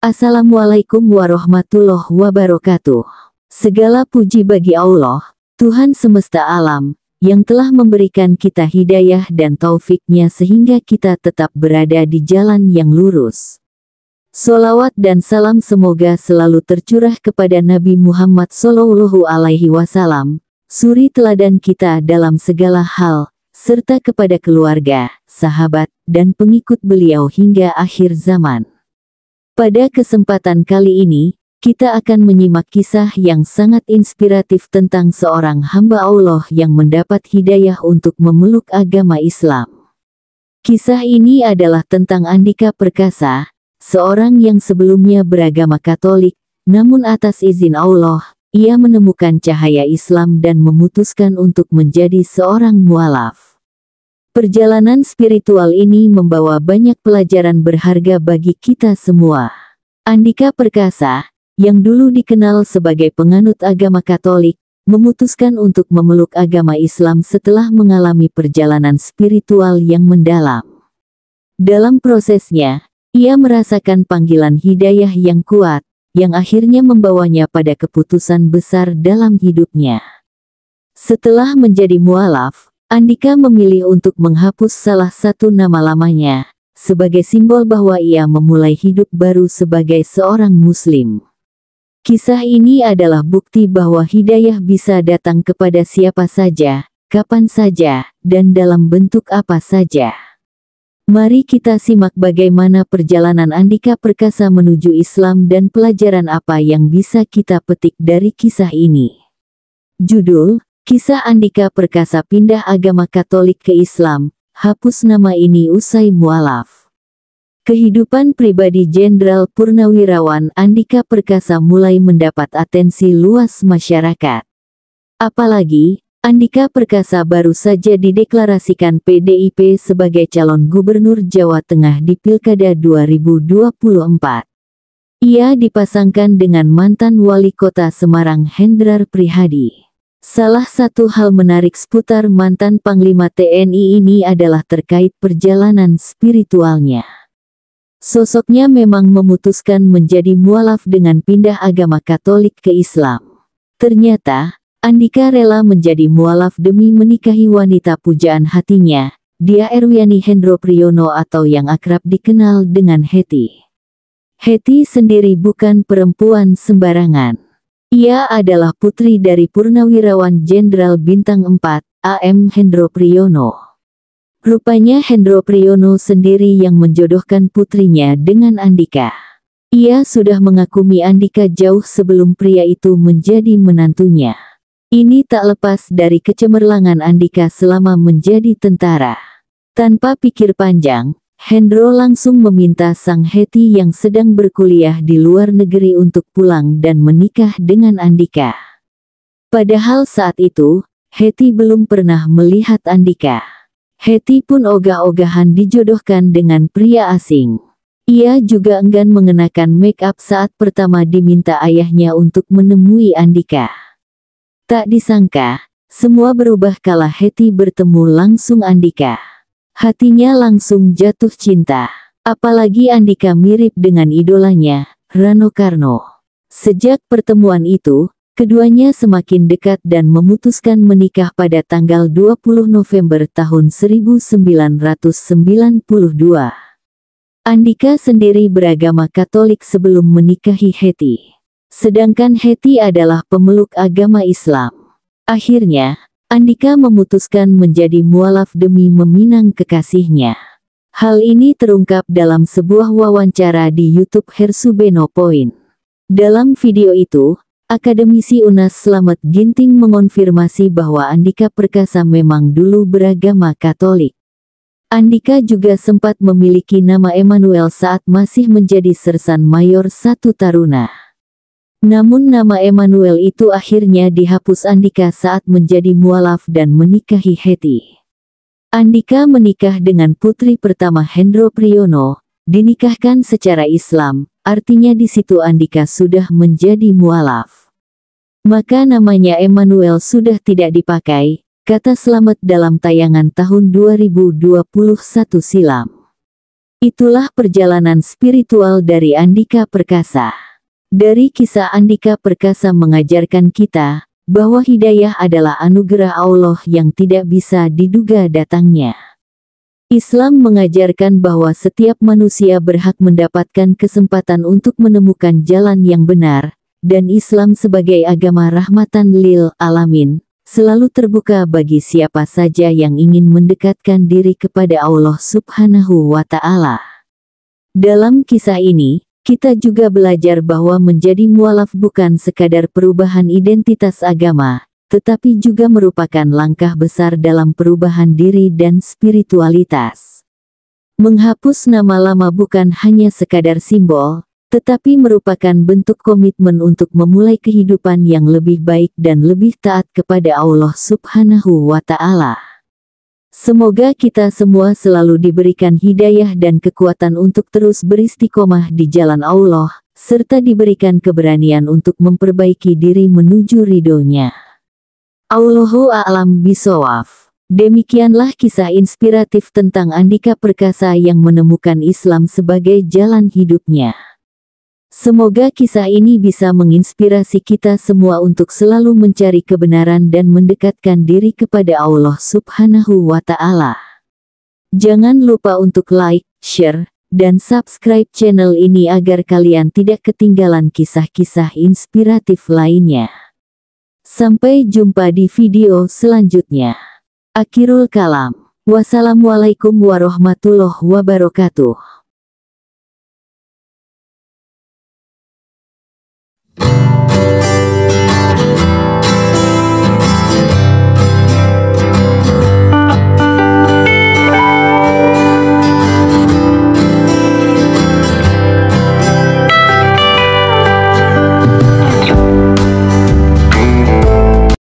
Assalamualaikum warahmatullahi wabarakatuh. Segala puji bagi Allah, Tuhan semesta alam, yang telah memberikan kita hidayah dan taufiknya sehingga kita tetap berada di jalan yang lurus. Solawat dan salam semoga selalu tercurah kepada Nabi Muhammad Sallallahu Alaihi Wasallam, suri teladan kita dalam segala hal, serta kepada keluarga, sahabat, dan pengikut beliau hingga akhir zaman. Pada kesempatan kali ini, kita akan menyimak kisah yang sangat inspiratif tentang seorang hamba Allah yang mendapat hidayah untuk memeluk agama Islam. Kisah ini adalah tentang Andika Perkasa, seorang yang sebelumnya beragama Katolik, namun atas izin Allah, ia menemukan cahaya Islam dan memutuskan untuk menjadi seorang mualaf. Perjalanan spiritual ini membawa banyak pelajaran berharga bagi kita semua. Andika Perkasa, yang dulu dikenal sebagai penganut agama Katolik, memutuskan untuk memeluk agama Islam setelah mengalami perjalanan spiritual yang mendalam. Dalam prosesnya, ia merasakan panggilan hidayah yang kuat, yang akhirnya membawanya pada keputusan besar dalam hidupnya. Setelah menjadi mualaf, Andika memilih untuk menghapus salah satu nama lamanya, sebagai simbol bahwa ia memulai hidup baru sebagai seorang muslim. Kisah ini adalah bukti bahwa hidayah bisa datang kepada siapa saja, kapan saja, dan dalam bentuk apa saja. Mari kita simak bagaimana perjalanan Andika Perkasa menuju Islam dan pelajaran apa yang bisa kita petik dari kisah ini. Judul, Kisah Andika Perkasa pindah agama Katolik ke Islam, hapus nama ini usai mualaf. Kehidupan pribadi Jenderal Purnawirawan Andika Perkasa mulai mendapat atensi luas masyarakat. Apalagi, Andika Perkasa baru saja dideklarasikan PDIP sebagai calon gubernur Jawa Tengah di Pilkada 2024. Ia dipasangkan dengan mantan wali kota Semarang Hendrar Prihadi. Salah satu hal menarik seputar mantan Panglima TNI ini adalah terkait perjalanan spiritualnya. Sosoknya memang memutuskan menjadi mualaf dengan pindah agama Katolik ke Islam. Ternyata, Andika rela menjadi mualaf demi menikahi wanita pujaan hatinya, Dia Erwiani Hendro Priyono atau yang akrab dikenal dengan Heti. Heti sendiri bukan perempuan sembarangan. Ia adalah putri dari Purnawirawan Jenderal Bintang 4, AM Hendro Priyono. Rupanya Hendro Priyono sendiri yang menjodohkan putrinya dengan Andika. Ia sudah mengakumi Andika jauh sebelum pria itu menjadi menantunya. Ini tak lepas dari kecemerlangan Andika selama menjadi tentara. Tanpa pikir panjang, Hendro langsung meminta Sang Heti yang sedang berkuliah di luar negeri untuk pulang dan menikah dengan Andika. Padahal saat itu, Heti belum pernah melihat Andika. Heti pun ogah-ogahan dijodohkan dengan pria asing. Ia juga enggan mengenakan make up saat pertama diminta ayahnya untuk menemui Andika. Tak disangka, semua berubah kala Heti bertemu langsung Andika. Hatinya langsung jatuh cinta. Apalagi Andika mirip dengan idolanya, Rano Karno. Sejak pertemuan itu, keduanya semakin dekat dan memutuskan menikah pada tanggal 20 November tahun 1992. Andika sendiri beragama Katolik sebelum menikahi Heti, Sedangkan Heti adalah pemeluk agama Islam. Akhirnya, Andika memutuskan menjadi mualaf demi meminang kekasihnya. Hal ini terungkap dalam sebuah wawancara di YouTube Hersubeno Point. Dalam video itu, akademisi UNAS Slamet Ginting mengonfirmasi bahwa Andika Perkasa memang dulu beragama Katolik. Andika juga sempat memiliki nama Emmanuel saat masih menjadi Sersan Mayor Satu Taruna. Namun nama Emmanuel itu akhirnya dihapus Andika saat menjadi mualaf dan menikahi Heti. Andika menikah dengan putri pertama Hendro Priyono, dinikahkan secara Islam, artinya di situ Andika sudah menjadi mualaf. Maka namanya Emmanuel sudah tidak dipakai, kata Selamat dalam tayangan tahun 2021 silam. Itulah perjalanan spiritual dari Andika Perkasa. Dari kisah Andika Perkasa mengajarkan kita bahwa hidayah adalah anugerah Allah yang tidak bisa diduga datangnya. Islam mengajarkan bahwa setiap manusia berhak mendapatkan kesempatan untuk menemukan jalan yang benar, dan Islam sebagai agama rahmatan lil alamin, selalu terbuka bagi siapa saja yang ingin mendekatkan diri kepada Allah subhanahu wa ta'ala. Dalam kisah ini, kita juga belajar bahwa menjadi mualaf bukan sekadar perubahan identitas agama, tetapi juga merupakan langkah besar dalam perubahan diri dan spiritualitas. Menghapus nama lama bukan hanya sekadar simbol, tetapi merupakan bentuk komitmen untuk memulai kehidupan yang lebih baik dan lebih taat kepada Allah Subhanahu wa Ta'ala. Semoga kita semua selalu diberikan hidayah dan kekuatan untuk terus beristiqomah di jalan Allah, serta diberikan keberanian untuk memperbaiki diri menuju ridhonya. Allahu a'lam bisawaf. Demikianlah kisah inspiratif tentang Andika Perkasa yang menemukan Islam sebagai jalan hidupnya. Semoga kisah ini bisa menginspirasi kita semua untuk selalu mencari kebenaran dan mendekatkan diri kepada Allah Subhanahu wa Ta'ala. Jangan lupa untuk like, share, dan subscribe channel ini agar kalian tidak ketinggalan kisah-kisah inspiratif lainnya. Sampai jumpa di video selanjutnya. Akhirul kalam. Wassalamualaikum warahmatullahi wabarakatuh.